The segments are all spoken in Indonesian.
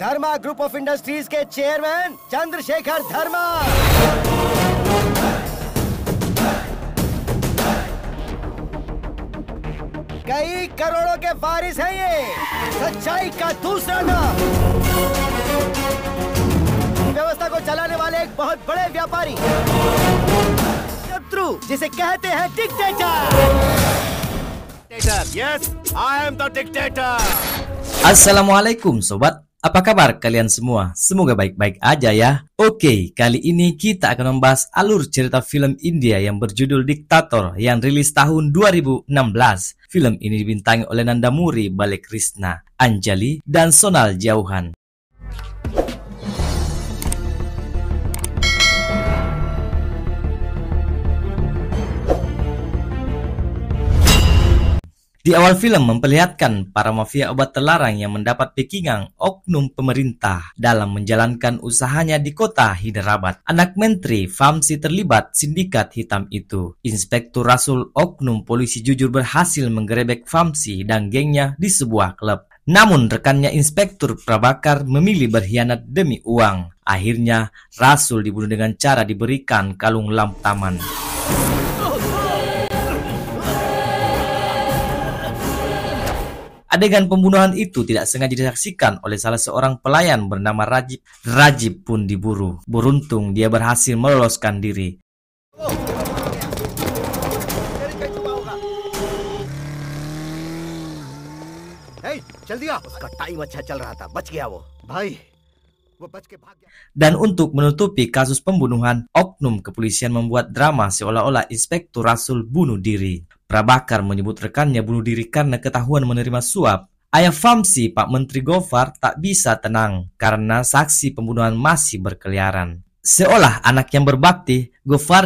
Dharma group of industries के chairman Chandrashekhar Dharma कई करोड़ों के बारिस है ये सच्चाई का दूसरा नाम व्यवस्था को चलाने वाले एक बहुत बड़े व्यापारी शत्रु जिसे कहते हैं dictator yes I am the dictator Assalamualaikum sobat Apa kabar kalian semua? Semoga baik-baik aja ya. Oke, kali ini kita akan membahas alur cerita film India yang berjudul Diktator yang rilis tahun 2016. Film ini dibintangi oleh Nanda Muri, Balik Krishna, Anjali, dan Sonal Jauhan. Di awal film memperlihatkan para mafia obat terlarang yang mendapat pekingang oknum pemerintah dalam menjalankan usahanya di kota Hyderabad. Anak menteri Famsi terlibat sindikat hitam itu. Inspektur Rasul oknum polisi jujur berhasil menggerebek Famsi dan gengnya di sebuah klub. Namun rekannya Inspektur Prabakar memilih berkhianat demi uang. Akhirnya Rasul dibunuh dengan cara diberikan kalung lamp taman. Adegan pembunuhan itu tidak sengaja disaksikan oleh salah seorang pelayan bernama Rajib. Rajib pun diburu. Beruntung dia berhasil meloloskan diri. Ya, Dan untuk menutupi kasus pembunuhan, oknum kepolisian membuat drama seolah-olah Inspektur Rasul bunuh diri. Prabakar menyebut rekannya bunuh diri karena ketahuan menerima suap. Ayah Famsi, Pak Menteri Gofar, tak bisa tenang karena saksi pembunuhan masih berkeliaran. Seolah anak yang berbakti,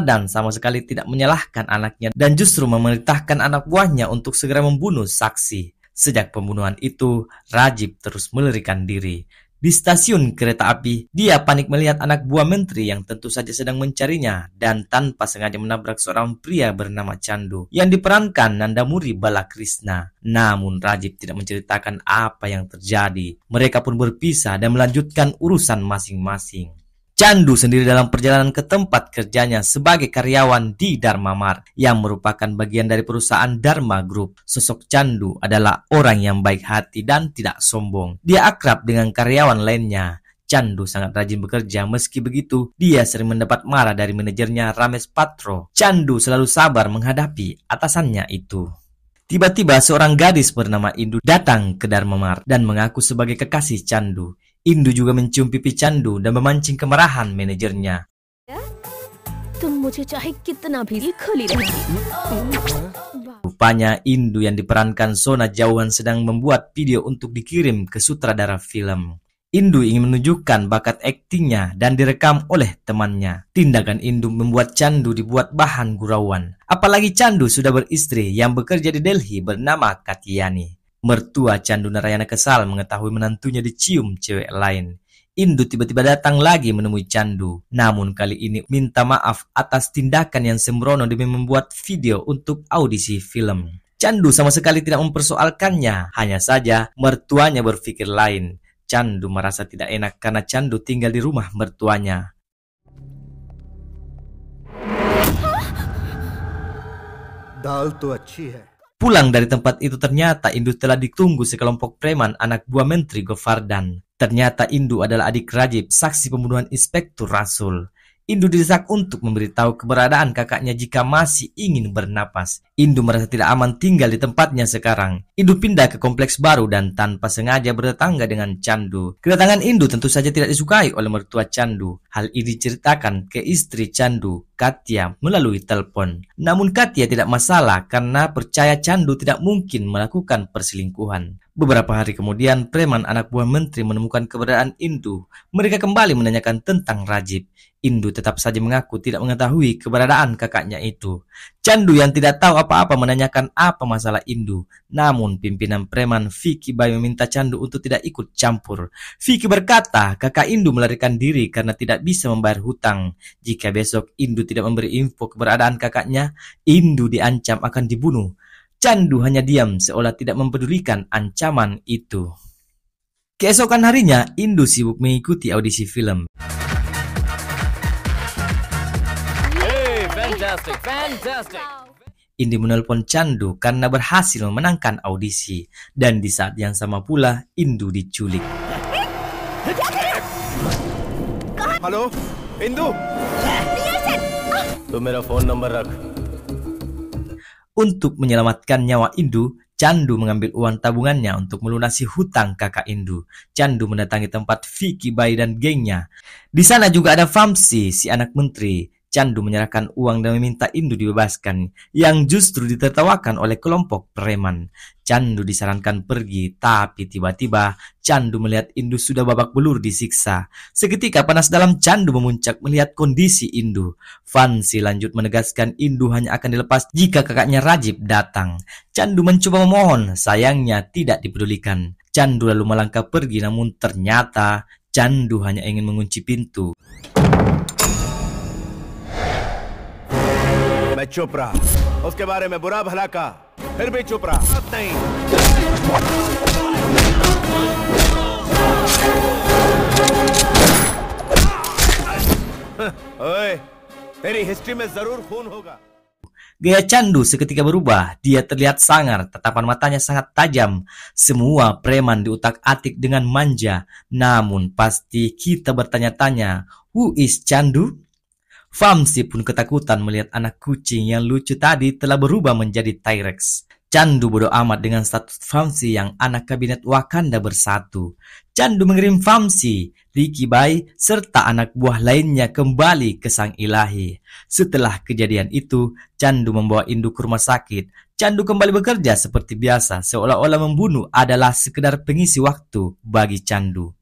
dan sama sekali tidak menyalahkan anaknya dan justru memerintahkan anak buahnya untuk segera membunuh saksi. Sejak pembunuhan itu, Rajib terus melirikan diri. Di stasiun kereta api, dia panik melihat anak buah menteri yang tentu saja sedang mencarinya dan tanpa sengaja menabrak seorang pria bernama Chandu yang diperankan Nanda Nandamuri Balakrishna. Namun Rajib tidak menceritakan apa yang terjadi. Mereka pun berpisah dan melanjutkan urusan masing-masing. Chandu sendiri dalam perjalanan ke tempat kerjanya sebagai karyawan di Dharma Mart yang merupakan bagian dari perusahaan Dharma Group. Sosok Chandu adalah orang yang baik hati dan tidak sombong. Dia akrab dengan karyawan lainnya Chandu sangat rajin bekerja meski begitu dia sering mendapat marah dari manajernya Rames Patro. Chandu selalu sabar menghadapi atasannya itu. Tiba-tiba seorang gadis bernama Indu datang ke Dharma Mart dan mengaku sebagai kekasih Chandu. Indu juga mencium pipi Candu dan memancing kemarahan manajernya. Ya? Rupanya Indu yang diperankan Sona Jauhan sedang membuat video untuk dikirim ke sutradara film. Indu ingin menunjukkan bakat aktingnya dan direkam oleh temannya. Tindakan Indu membuat Candu dibuat bahan gurauan. Apalagi Candu sudah beristri yang bekerja di Delhi bernama Katiani. Mertua Candu Narayana kesal mengetahui menantunya dicium cewek lain. Indu tiba-tiba datang lagi menemui Candu. Namun kali ini minta maaf atas tindakan yang sembrono demi membuat video untuk audisi film. Candu sama sekali tidak mempersoalkannya, hanya saja mertuanya berpikir lain. Candu merasa tidak enak karena Candu tinggal di rumah mertuanya. Dal tu अच्छी hai. Pulang dari tempat itu ternyata Indu telah ditunggu sekelompok preman anak buah Menteri Govardhan. Ternyata Indu adalah adik Rajib, saksi pembunuhan Inspektur Rasul. Indu didesak untuk memberitahu keberadaan kakaknya jika masih ingin bernapas. Indu merasa tidak aman tinggal di tempatnya sekarang. Indu pindah ke kompleks baru dan tanpa sengaja bertetangga dengan Candu. Kedatangan Indu tentu saja tidak disukai oleh mertua Candu. Hal ini diceritakan ke istri Candu, Katya, melalui telepon. Namun Katya tidak masalah karena percaya Candu tidak mungkin melakukan perselingkuhan. Beberapa hari kemudian, preman anak buah menteri menemukan keberadaan Indu. Mereka kembali menanyakan tentang Rajib. Indu tetap saja mengaku tidak mengetahui keberadaan kakaknya itu. Candu yang tidak tahu apa-apa menanyakan apa masalah Indu. Namun pimpinan preman Vicky Bay meminta Candu untuk tidak ikut campur. Vicky berkata kakak Indu melarikan diri karena tidak bisa membayar hutang. Jika besok Indu tidak memberi info keberadaan kakaknya, Indu diancam akan dibunuh. Candu hanya diam seolah tidak mempedulikan ancaman itu. Keesokan harinya, Indu sibuk mengikuti audisi film. Indi menelpon Candu karena berhasil memenangkan audisi. Dan di saat yang sama pula, Indu diculik. Halo, Indu. Iya, ah. Tuh, मेरा phone number untuk menyelamatkan nyawa Indu, Candu mengambil uang tabungannya untuk melunasi hutang kakak Indu. Candu mendatangi tempat Vicky Bayi dan gengnya. Di sana juga ada Famsi, si anak menteri candu menyerahkan uang dan meminta Indu dibebaskan, yang justru ditertawakan oleh kelompok preman. Candu disarankan pergi, tapi tiba-tiba Chandu melihat Indu sudah babak belur disiksa. Seketika panas dalam Chandu memuncak melihat kondisi Indu. Fansi lanjut menegaskan Indu hanya akan dilepas jika kakaknya Rajib datang. Chandu mencoba memohon, sayangnya tidak dipedulikan. Chandu lalu melangkah pergi namun ternyata Chandu hanya ingin mengunci pintu. मैं चुप रहा उसके बारे में बुरा भला का फिर भी चुप रहा नहीं ओए, तेरी हिस्ट्री में जरूर खून होगा Gaya candu seketika berubah, dia terlihat sangar, tatapan matanya sangat tajam. Semua preman diutak-atik dengan manja. Namun pasti kita bertanya-tanya, who is candu? Famsi pun ketakutan melihat anak kucing yang lucu tadi telah berubah menjadi T-Rex. Candu bodoh amat dengan status Famsi yang anak kabinet Wakanda bersatu. Candu mengirim Famsi, Ricky Bai, serta anak buah lainnya kembali ke sang ilahi. Setelah kejadian itu, Candu membawa induk rumah sakit. Candu kembali bekerja seperti biasa, seolah-olah membunuh adalah sekedar pengisi waktu bagi Candu.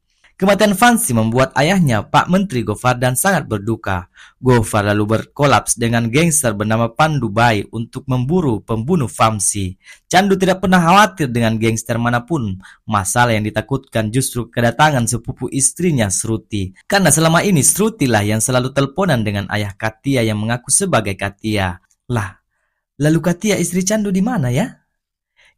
Kematian Fansi membuat ayahnya, Pak Menteri Gofar dan sangat berduka. Gofar lalu berkolaps dengan gangster bernama Pandu Bai untuk memburu pembunuh Famsi. Candu tidak pernah khawatir dengan gangster manapun. Masalah yang ditakutkan justru kedatangan sepupu istrinya Sruti. Karena selama ini Sruti lah yang selalu teleponan dengan ayah Katia yang mengaku sebagai Katia. Lah, lalu Katia istri Candu di mana ya?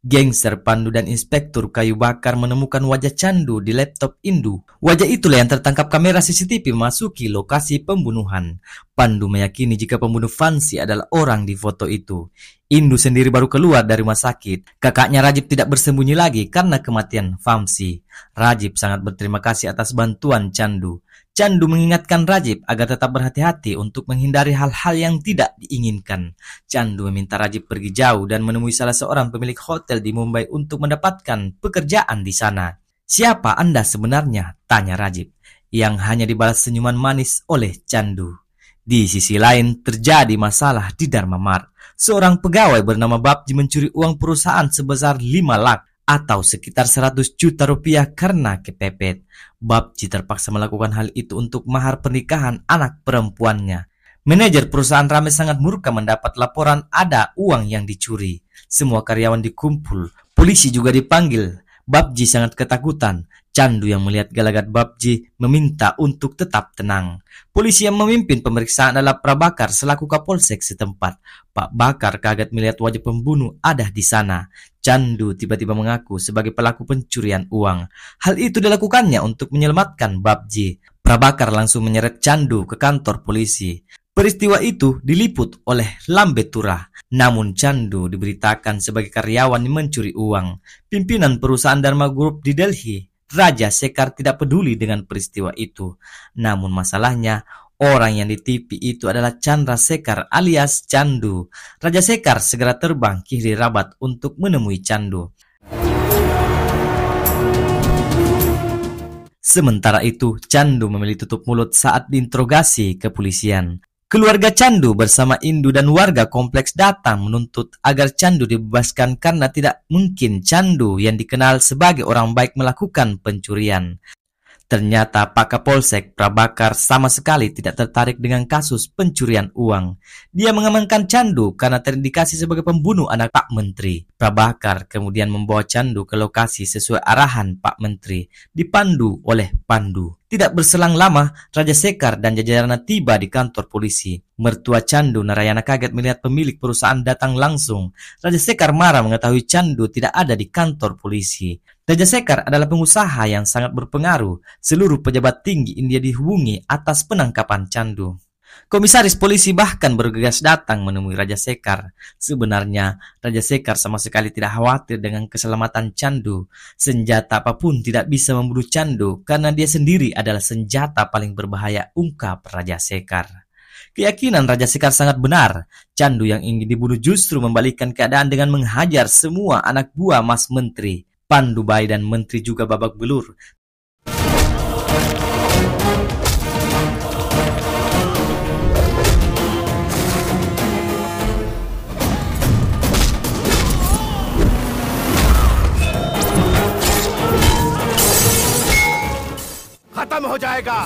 Gangster Pandu dan Inspektur Kayu Bakar menemukan wajah Candu di laptop Indu. Wajah itulah yang tertangkap kamera CCTV memasuki lokasi pembunuhan. Pandu meyakini jika pembunuh Fansi adalah orang di foto itu. Indu sendiri baru keluar dari rumah sakit. Kakaknya Rajib tidak bersembunyi lagi karena kematian Famsi. Rajib sangat berterima kasih atas bantuan Candu. Candu mengingatkan Rajib agar tetap berhati-hati untuk menghindari hal-hal yang tidak diinginkan. Candu meminta Rajib pergi jauh dan menemui salah seorang pemilik hotel di Mumbai untuk mendapatkan pekerjaan di sana. Siapa Anda sebenarnya? Tanya Rajib, yang hanya dibalas senyuman manis oleh Chandu. Di sisi lain, terjadi masalah di Dharma Mart. Seorang pegawai bernama Babji mencuri uang perusahaan sebesar 5 lak atau sekitar 100 juta rupiah karena kepepet. Babji terpaksa melakukan hal itu untuk mahar pernikahan anak perempuannya. Manajer perusahaan Rame sangat murka mendapat laporan ada uang yang dicuri. Semua karyawan dikumpul, polisi juga dipanggil. Babji sangat ketakutan. Candu yang melihat gelagat Babji meminta untuk tetap tenang. Polisi yang memimpin pemeriksaan adalah Prabakar selaku Kapolsek setempat. Pak Bakar kaget melihat wajah pembunuh ada di sana. Candu tiba-tiba mengaku sebagai pelaku pencurian uang. Hal itu dilakukannya untuk menyelamatkan Babji. Prabakar langsung menyeret Candu ke kantor polisi. Peristiwa itu diliput oleh Lambe Turah. Namun Chandu diberitakan sebagai karyawan yang mencuri uang. Pimpinan perusahaan Dharma Group di Delhi, Raja Sekar tidak peduli dengan peristiwa itu. Namun masalahnya, orang yang ditipu itu adalah Chandra Sekar alias Chandu. Raja Sekar segera terbang ke Rabat untuk menemui Chandu. Sementara itu, Chandu memilih tutup mulut saat diinterogasi kepolisian. Keluarga Candu bersama Indu dan warga kompleks datang menuntut agar Candu dibebaskan karena tidak mungkin Candu yang dikenal sebagai orang baik melakukan pencurian. Ternyata Pak Kapolsek Prabakar sama sekali tidak tertarik dengan kasus pencurian uang. Dia mengamankan Candu karena terindikasi sebagai pembunuh anak Pak Menteri. Prabakar kemudian membawa Candu ke lokasi sesuai arahan Pak Menteri, dipandu oleh Pandu. Tidak berselang lama, Raja Sekar dan jajarannya tiba di kantor polisi. Mertua Candu Narayana kaget melihat pemilik perusahaan datang langsung. Raja Sekar marah mengetahui Candu tidak ada di kantor polisi. Raja Sekar adalah pengusaha yang sangat berpengaruh. Seluruh pejabat tinggi India dihubungi atas penangkapan Candu. Komisaris polisi bahkan bergegas datang menemui Raja Sekar. Sebenarnya, Raja Sekar sama sekali tidak khawatir dengan keselamatan Candu. Senjata apapun tidak bisa membunuh Candu karena dia sendiri adalah senjata paling berbahaya ungkap Raja Sekar. Keyakinan Raja Sekar sangat benar. Candu yang ingin dibunuh justru membalikkan keadaan dengan menghajar semua anak buah Mas Menteri. Pandu Bai dan Menteri juga babak belur. खत्म हो जाएगा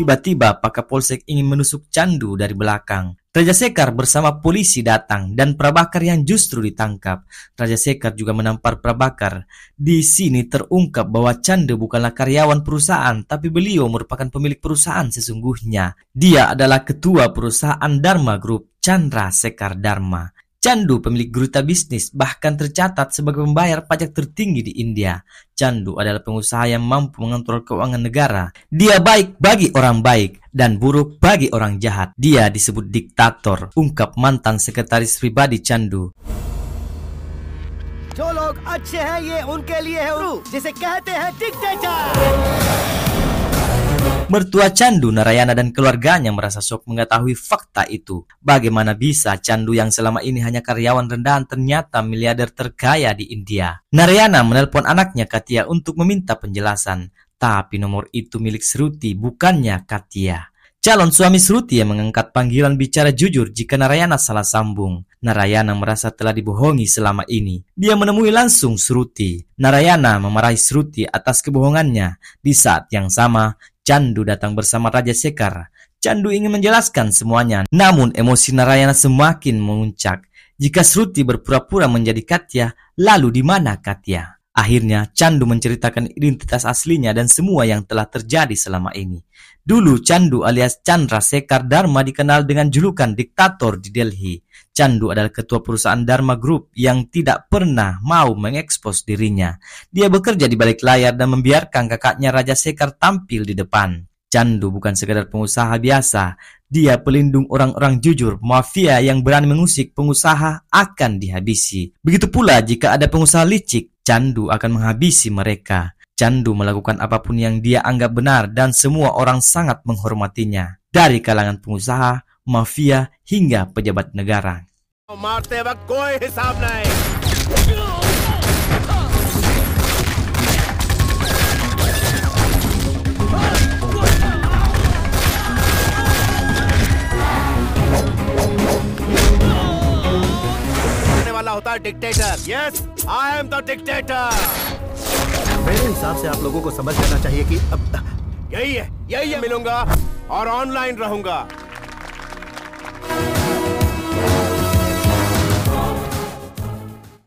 Tiba-tiba Pak Kapolsek ingin menusuk Candu dari belakang. Raja Sekar bersama polisi datang dan Prabakar yang justru ditangkap. Raja Sekar juga menampar Prabakar. Di sini terungkap bahwa Chandu bukanlah karyawan perusahaan, tapi beliau merupakan pemilik perusahaan sesungguhnya. Dia adalah ketua perusahaan Dharma Group, Chandra Sekar Dharma. Chandu, pemilik Gruta Bisnis, bahkan tercatat sebagai pembayar pajak tertinggi di India. Chandu adalah pengusaha yang mampu mengontrol keuangan negara. Dia baik bagi orang baik dan buruk bagi orang jahat. Dia disebut diktator, ungkap mantan sekretaris pribadi Chandu. Mertua Candu, Narayana dan keluarganya merasa shock mengetahui fakta itu. Bagaimana bisa Candu yang selama ini hanya karyawan rendahan ternyata miliarder terkaya di India? Narayana menelpon anaknya Katia untuk meminta penjelasan. Tapi nomor itu milik Sruti, bukannya Katia. Calon suami Sruti yang mengangkat panggilan bicara jujur jika Narayana salah sambung. Narayana merasa telah dibohongi selama ini. Dia menemui langsung Sruti. Narayana memarahi Sruti atas kebohongannya. Di saat yang sama, Chandu datang bersama Raja Sekar. Chandu ingin menjelaskan semuanya, namun emosi Narayana semakin menguncak. Jika Sruti berpura-pura menjadi Katya, lalu di mana Katya? Akhirnya, Chandu menceritakan identitas aslinya dan semua yang telah terjadi selama ini. Dulu Chandu alias Chandra Sekar Dharma dikenal dengan julukan diktator di Delhi. Chandu adalah ketua perusahaan Dharma Group yang tidak pernah mau mengekspos dirinya. Dia bekerja di balik layar dan membiarkan kakaknya Raja Sekar tampil di depan. Chandu bukan sekadar pengusaha biasa, dia pelindung orang-orang jujur, mafia yang berani mengusik pengusaha akan dihabisi. Begitu pula jika ada pengusaha licik, Chandu akan menghabisi mereka candu melakukan apapun yang dia anggap benar dan semua orang sangat menghormatinya, dari kalangan pengusaha, mafia, hingga pejabat negara. होता है dictator yes I am the dictator मेरे हिसाब से आप लोगों को समझ लेना चाहिए कि अब यही है यही है मिलूंगा और ऑनलाइन रहूंगा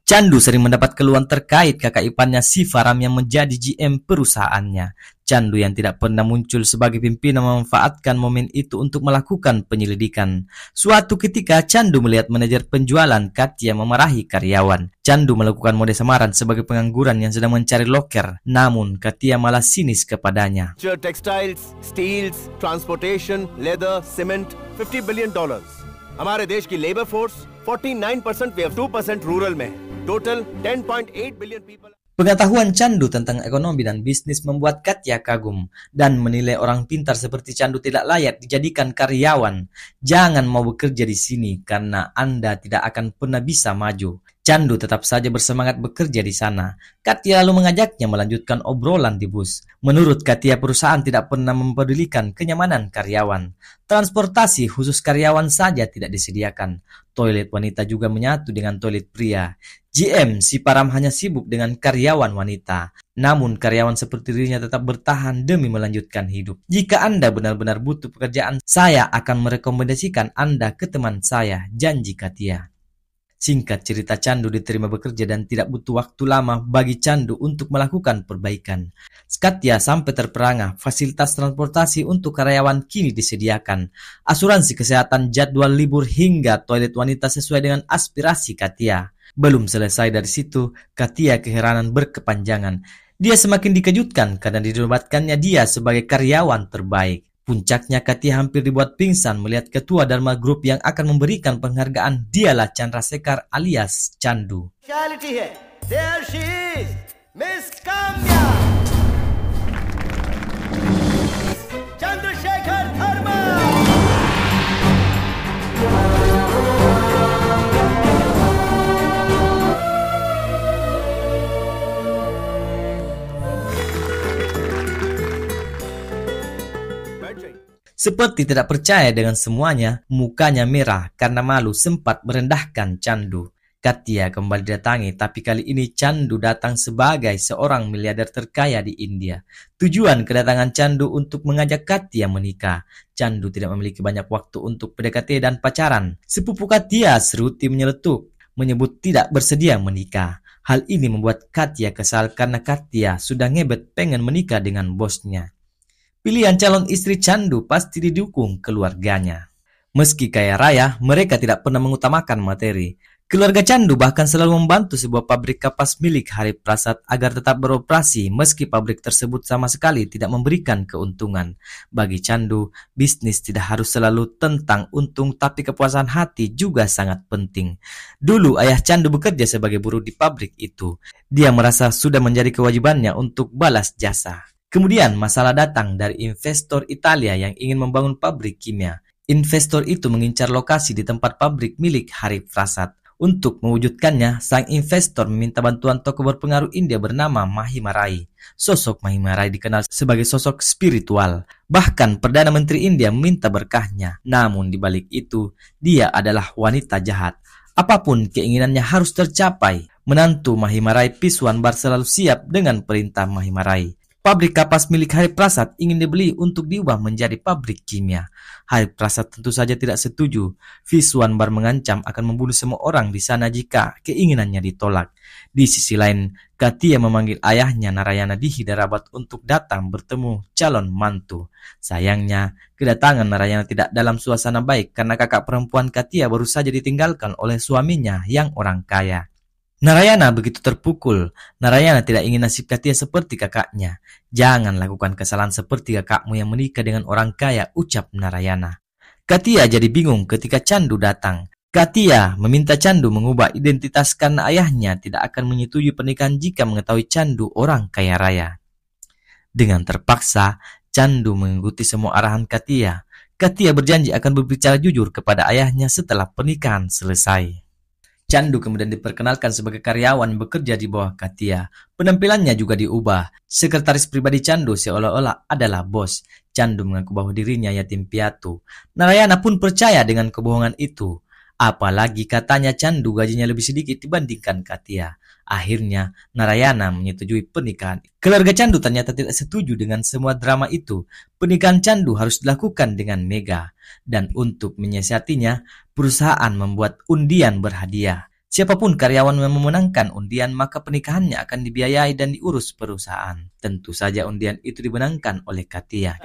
Chandu sering mendapat keluhan terkait kakak iparnya Sifaram yang menjadi GM perusahaannya. Chandu yang tidak pernah muncul sebagai pimpinan memanfaatkan momen itu untuk melakukan penyelidikan. Suatu ketika Chandu melihat manajer penjualan Katia memarahi karyawan. Chandu melakukan mode samaran sebagai pengangguran yang sedang mencari loker. Namun Katia malah sinis kepadanya. Textiles, steels, transportation, leather, cement, 50 billion dollars. 49 have 2 rural mein Total 10.8 billion people Pengetahuan Candu tentang ekonomi dan bisnis membuat Katya kagum dan menilai orang pintar seperti Candu tidak layak dijadikan karyawan. Jangan mau bekerja di sini karena Anda tidak akan pernah bisa maju. Candu tetap saja bersemangat bekerja di sana. Katia lalu mengajaknya melanjutkan obrolan di bus. Menurut Katia, perusahaan tidak pernah mempedulikan kenyamanan karyawan. Transportasi khusus karyawan saja tidak disediakan. Toilet wanita juga menyatu dengan toilet pria. GM, si Param hanya sibuk dengan karyawan wanita. Namun karyawan seperti dirinya tetap bertahan demi melanjutkan hidup. Jika Anda benar-benar butuh pekerjaan, saya akan merekomendasikan Anda ke teman saya, Janji Katia. Singkat cerita Candu diterima bekerja dan tidak butuh waktu lama bagi Candu untuk melakukan perbaikan. Skatia sampai terperangah, fasilitas transportasi untuk karyawan kini disediakan. Asuransi kesehatan jadwal libur hingga toilet wanita sesuai dengan aspirasi Katia. Belum selesai dari situ, Katia keheranan berkepanjangan. Dia semakin dikejutkan karena dinobatkannya dia sebagai karyawan terbaik. Puncaknya Kati hampir dibuat pingsan melihat ketua Dharma Group yang akan memberikan penghargaan dialah Chandra Sekar alias Chandu. Seperti tidak percaya dengan semuanya, mukanya merah karena malu sempat merendahkan Candu. Katia kembali datangi, tapi kali ini Candu datang sebagai seorang miliarder terkaya di India. Tujuan kedatangan Candu untuk mengajak Katia menikah. Candu tidak memiliki banyak waktu untuk PDKT dan pacaran. Sepupu Katia seruti menyeletuk, menyebut tidak bersedia menikah. Hal ini membuat Katia kesal karena Katia sudah ngebet pengen menikah dengan bosnya. Pilihan calon istri candu pasti didukung keluarganya. Meski kaya raya, mereka tidak pernah mengutamakan materi. Keluarga candu bahkan selalu membantu sebuah pabrik kapas milik Hari Prasad agar tetap beroperasi meski pabrik tersebut sama sekali tidak memberikan keuntungan. Bagi candu, bisnis tidak harus selalu tentang untung tapi kepuasan hati juga sangat penting. Dulu ayah candu bekerja sebagai buruh di pabrik itu. Dia merasa sudah menjadi kewajibannya untuk balas jasa. Kemudian masalah datang dari investor Italia yang ingin membangun pabrik kimia. Investor itu mengincar lokasi di tempat pabrik milik Harif Prasad. Untuk mewujudkannya, sang investor meminta bantuan tokoh berpengaruh India bernama Mahima Rai. Sosok Mahima Rai dikenal sebagai sosok spiritual. Bahkan Perdana Menteri India meminta berkahnya. Namun dibalik itu, dia adalah wanita jahat. Apapun keinginannya harus tercapai. Menantu Mahima Rai Piswan Bar selalu siap dengan perintah Mahima Rai. Pabrik kapas milik Hari Prasad ingin dibeli untuk diubah menjadi pabrik kimia. Hari Prasad tentu saja tidak setuju. Viswan Bar mengancam akan membunuh semua orang di sana jika keinginannya ditolak. Di sisi lain, Katia memanggil ayahnya Narayana di Hidarabat untuk datang bertemu calon mantu. Sayangnya, kedatangan Narayana tidak dalam suasana baik karena kakak perempuan Katia baru saja ditinggalkan oleh suaminya yang orang kaya. Narayana begitu terpukul. Narayana tidak ingin nasib Katia seperti kakaknya. Jangan lakukan kesalahan seperti kakakmu yang menikah dengan orang kaya, ucap Narayana. Katia jadi bingung ketika Candu datang. Katia meminta Candu mengubah identitas karena ayahnya tidak akan menyetujui pernikahan jika mengetahui Candu orang kaya raya. Dengan terpaksa, Candu mengikuti semua arahan Katia. Katia berjanji akan berbicara jujur kepada ayahnya setelah pernikahan selesai. Candu kemudian diperkenalkan sebagai karyawan bekerja di bawah Katia. Penampilannya juga diubah. Sekretaris pribadi Candu seolah-olah adalah bos. Candu mengaku bahwa dirinya yatim piatu. Narayana pun percaya dengan kebohongan itu. Apalagi katanya Candu gajinya lebih sedikit dibandingkan Katia. Akhirnya, Narayana menyetujui pernikahan. Keluarga Candu ternyata tidak setuju dengan semua drama itu. Pernikahan Candu harus dilakukan dengan Mega. Dan untuk menyiasatinya, perusahaan membuat undian berhadiah. Siapapun karyawan yang memenangkan undian, maka pernikahannya akan dibiayai dan diurus perusahaan. Tentu saja undian itu dimenangkan oleh Katia.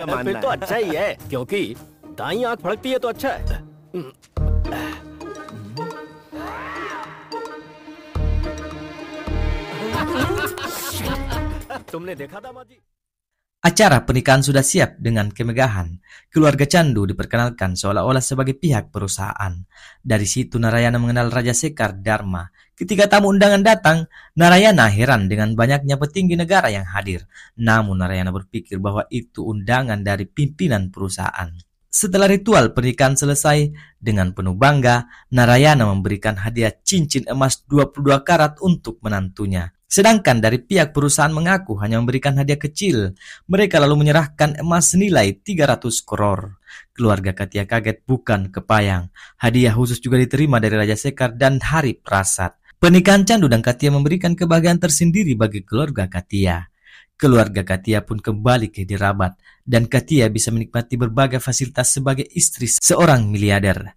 Acara pernikahan sudah siap dengan kemegahan. Keluarga Candu diperkenalkan seolah-olah sebagai pihak perusahaan. Dari situ Narayana mengenal Raja Sekar Dharma. Ketika tamu undangan datang, Narayana heran dengan banyaknya petinggi negara yang hadir. Namun Narayana berpikir bahwa itu undangan dari pimpinan perusahaan. Setelah ritual pernikahan selesai, dengan penuh bangga, Narayana memberikan hadiah cincin emas 22 karat untuk menantunya. Sedangkan dari pihak perusahaan mengaku hanya memberikan hadiah kecil. Mereka lalu menyerahkan emas senilai 300 kror. Keluarga Katia kaget bukan kepayang. Hadiah khusus juga diterima dari Raja Sekar dan Hari Prasad. Pernikahan Candu dan Katia memberikan kebahagiaan tersendiri bagi keluarga Katia. Keluarga Katia pun kembali ke Dirabat dan Katia bisa menikmati berbagai fasilitas sebagai istri seorang miliarder.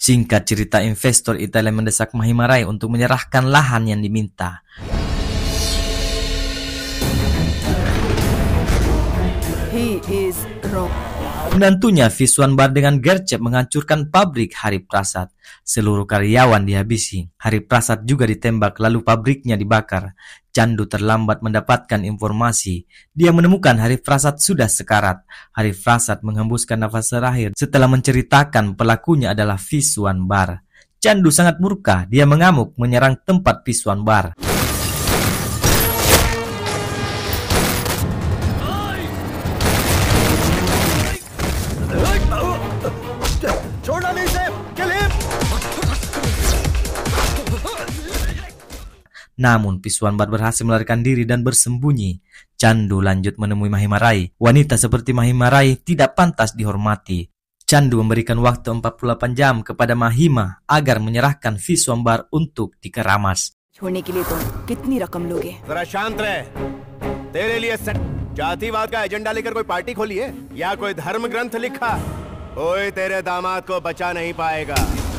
Singkat cerita investor Italia mendesak Mahimarai untuk menyerahkan lahan yang diminta. He is wrong. Menantunya Viswan Bar dengan Gercep menghancurkan pabrik Hari Prasad. Seluruh karyawan dihabisi. Hari Prasad juga ditembak lalu pabriknya dibakar. Candu terlambat mendapatkan informasi. Dia menemukan Hari Prasad sudah sekarat. Hari Prasad menghembuskan nafas terakhir setelah menceritakan pelakunya adalah Viswan Bar. Candu sangat murka. Dia mengamuk menyerang tempat Viswan Bar. Namun Piswan Bar berhasil melarikan diri dan bersembunyi. Candu lanjut menemui Mahimarai. Wanita seperti Mahimarai tidak pantas dihormati. Candu memberikan waktu 48 jam kepada Mahima agar menyerahkan Viswambar untuk dikeramas.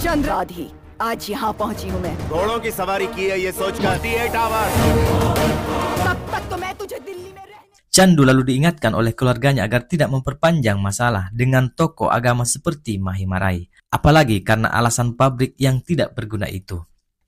Chandra. आज यहाँ पहुँची हूँ मैं घोड़ों की सवारी की है ये सोचकर तब तक तो मैं तुझे दिल्ली में Chandu lalu diingatkan oleh keluarganya agar tidak memperpanjang masalah dengan toko agama seperti Mahimarai, apalagi karena alasan pabrik yang tidak berguna itu.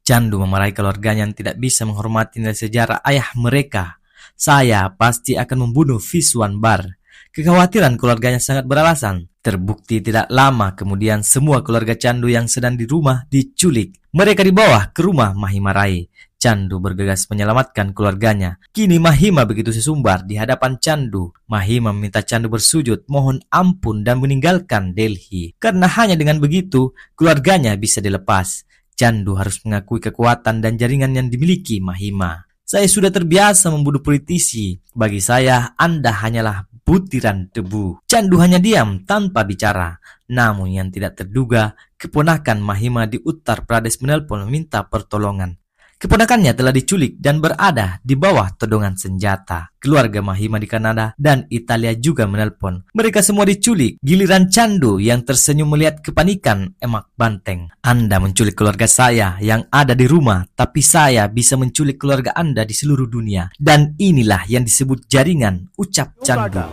Chandu memarahi keluarganya yang tidak bisa menghormati nilai sejarah ayah mereka. Saya pasti akan membunuh Viswan Bar, Kekhawatiran keluarganya sangat beralasan. Terbukti tidak lama kemudian semua keluarga Candu yang sedang di rumah diculik. Mereka dibawa ke rumah Mahima Rai. Candu bergegas menyelamatkan keluarganya. Kini Mahima begitu sesumbar di hadapan Candu. Mahima meminta Candu bersujud, mohon ampun dan meninggalkan Delhi. Karena hanya dengan begitu, keluarganya bisa dilepas. Candu harus mengakui kekuatan dan jaringan yang dimiliki Mahima. Saya sudah terbiasa membunuh politisi. Bagi saya, Anda hanyalah butiran debu. Candu hanya diam tanpa bicara. Namun yang tidak terduga, keponakan Mahima di Uttar Pradesh menelpon meminta pertolongan. Keponakannya telah diculik dan berada di bawah todongan senjata. Keluarga Mahima di Kanada dan Italia juga menelpon. Mereka semua diculik. Giliran Candu yang tersenyum melihat kepanikan emak banteng. Anda menculik keluarga saya yang ada di rumah, tapi saya bisa menculik keluarga Anda di seluruh dunia. Dan inilah yang disebut jaringan ucap Candu.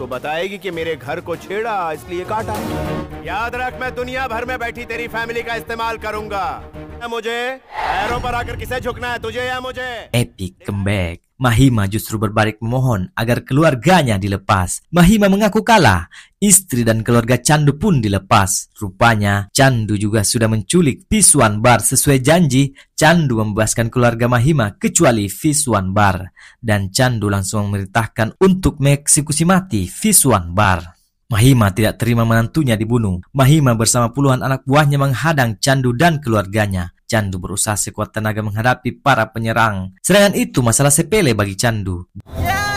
तो बताएगी कि मेरे घर को छेड़ा इसलिए काटा याद रख मैं दुनिया भर में बैठी पर आकर किसे झुकना है तुझे या मुझे? Epic comeback. Mahima justru berbalik memohon agar keluarganya dilepas. Mahima mengaku kalah. Istri dan keluarga Chandu pun dilepas. Rupanya, Chandu juga sudah menculik Viswan Bar. Sesuai janji, Chandu membebaskan keluarga Mahima kecuali Viswan Bar. Dan Chandu langsung memerintahkan untuk mengeksekusi mati Viswan Bar. Mahima tidak terima menantunya dibunuh. Mahima bersama puluhan anak buahnya menghadang Candu dan keluarganya. Candu berusaha sekuat tenaga menghadapi para penyerang. Serangan itu masalah sepele bagi Candu. Yeah!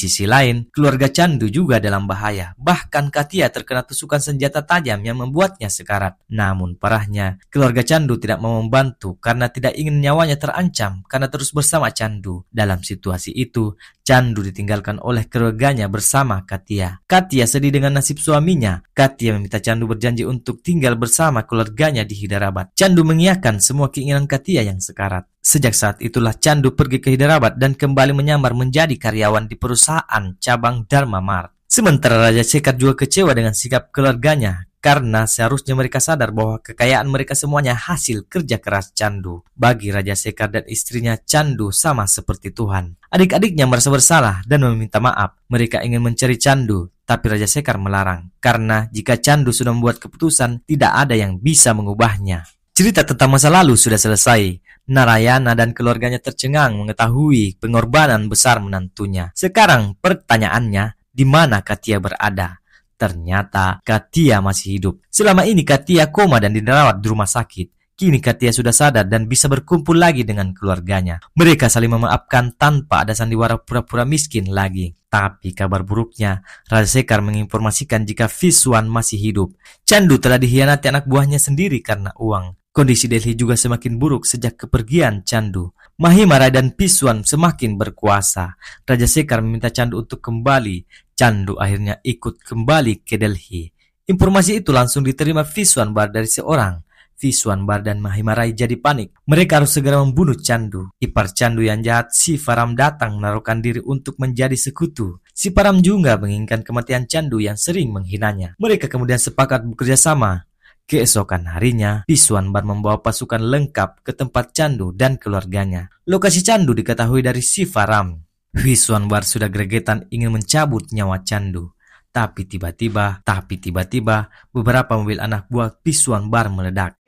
sisi lain, keluarga Candu juga dalam bahaya. Bahkan Katia terkena tusukan senjata tajam yang membuatnya sekarat. Namun parahnya, keluarga Candu tidak mau membantu karena tidak ingin nyawanya terancam karena terus bersama Candu. Dalam situasi itu, candu ditinggalkan oleh keluarganya bersama Katia. Katia sedih dengan nasib suaminya. Katia meminta Candu berjanji untuk tinggal bersama keluarganya di Hidarabat. Candu mengiyakan semua keinginan Katia yang sekarat. Sejak saat itulah Candu pergi ke Hidarabat dan kembali menyamar menjadi karyawan di perusahaan cabang Dharma Mart. Sementara Raja Sekar juga kecewa dengan sikap keluarganya karena seharusnya mereka sadar bahwa kekayaan mereka semuanya hasil kerja keras Candu. Bagi Raja Sekar dan istrinya, Candu sama seperti Tuhan. Adik-adiknya merasa bersalah dan meminta maaf. Mereka ingin mencari Candu, tapi Raja Sekar melarang. Karena jika Candu sudah membuat keputusan, tidak ada yang bisa mengubahnya. Cerita tentang masa lalu sudah selesai. Narayana dan keluarganya tercengang mengetahui pengorbanan besar menantunya. Sekarang pertanyaannya, di mana Katia berada? Ternyata Katia masih hidup. Selama ini Katia koma dan dirawat di rumah sakit. Kini Katia sudah sadar dan bisa berkumpul lagi dengan keluarganya. Mereka saling memaafkan tanpa ada sandiwara pura-pura miskin lagi. Tapi kabar buruknya, Raja Sekar menginformasikan jika Viswan masih hidup. Candu telah dihianati anak buahnya sendiri karena uang. Kondisi Delhi juga semakin buruk sejak kepergian Chandu. Mahimara dan Viswan semakin berkuasa. Raja Sekar meminta Candu untuk kembali Candu akhirnya ikut kembali ke Delhi. Informasi itu langsung diterima Viswan dari seorang. Viswan dan Mahimarai jadi panik. Mereka harus segera membunuh Candu. Ipar Candu yang jahat si Faram datang menaruhkan diri untuk menjadi sekutu. Si Faram juga menginginkan kematian Candu yang sering menghinanya. Mereka kemudian sepakat bekerja sama. Keesokan harinya, Viswan membawa pasukan lengkap ke tempat Candu dan keluarganya. Lokasi Candu diketahui dari si Faram. Bar sudah gregetan ingin mencabut nyawa Candu. Tapi tiba-tiba, tapi tiba-tiba beberapa mobil anak buah Bar meledak.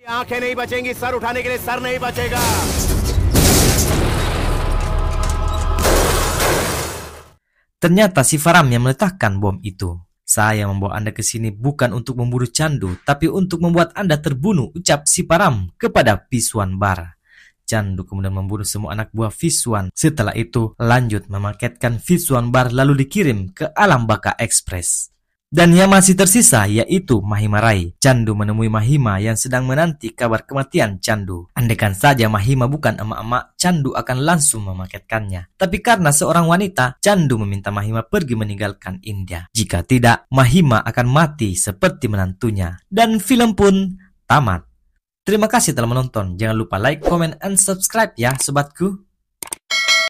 Ternyata si Faram yang meletakkan bom itu. Saya membawa Anda ke sini bukan untuk memburu candu, tapi untuk membuat Anda terbunuh, ucap si Faram kepada Piswan Bar candu kemudian membunuh semua anak buah Visuan. Setelah itu lanjut memaketkan Visuan Bar lalu dikirim ke alam baka ekspres. Dan yang masih tersisa yaitu Mahima Rai. Candu menemui Mahima yang sedang menanti kabar kematian Candu. Andekan saja Mahima bukan emak-emak, Candu akan langsung memaketkannya. Tapi karena seorang wanita, Candu meminta Mahima pergi meninggalkan India. Jika tidak, Mahima akan mati seperti menantunya. Dan film pun tamat. Terima kasih telah menonton. Jangan lupa like, comment, and subscribe ya sobatku.